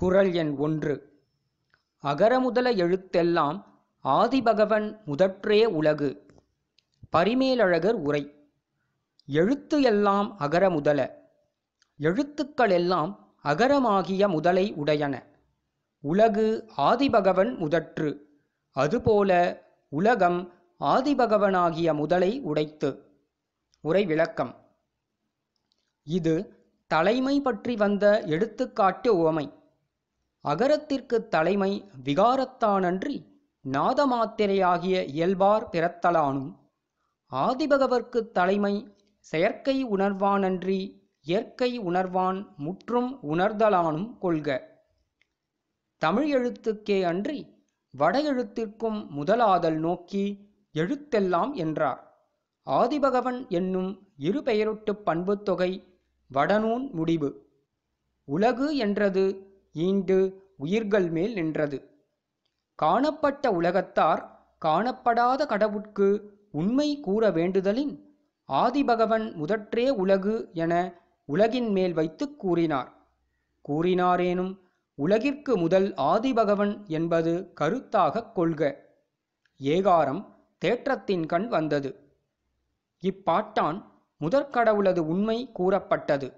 குரல் எண் ஒன்று அகர முதல எழுத்தெல்லாம் ஆதிபகவன் முதற்றே உலகு பரிமேலழகர் உரை எழுத்து எல்லாம் அகர முதல எழுத்துக்கள் எல்லாம் அகரமாகிய முதலை உடையன உலகு ஆதிபகவன் முதற்று அதுபோல உலகம் ஆதிபகவனாகிய முதலை உடைத்து உரை விளக்கம் இது தலைமை பற்றி வந்த எடுத்துக்காட்டு உவமை அகரத்திற்கு தலைமை விகாரத்தானன்றி நாதமாத்திரையாகிய இயல்பார் பிறத்தலானும் ஆதிபகவர்க்கு தலைமை செயற்கை உணர்வானன்றி இயற்கை உணர்வான் முற்றும் உணர்தலானும் கொள்க தமிழ் எழுத்துக்கே அன்றி வட எழுத்திற்கும் முதலாதல் நோக்கி எழுத்தெல்லாம் என்றார் ஆதிபகவன் என்னும் இரு பெயருட்டுப் பண்புத்தொகை வடநூன் முடிவு உலகு என்றது ஈண்டு உயிர்கள் மேல் நின்றது காணப்பட்ட உலகத்தார் காணப்படாத கடவுட்கு உண்மை கூற வேண்டுதலின் ஆதிபகவன் முதற்றே உலகு என உலகின் மேல் வைத்துக் கூறினார் கூறினாரேனும் உலகிற்கு முதல் ஆதிபகவன் என்பது கருத்தாகக் கொள்க ஏகாரம் தேற்றத்தின் கண் வந்தது இப்பாட்டான் முதற்கடவுளது உண்மை கூறப்பட்டது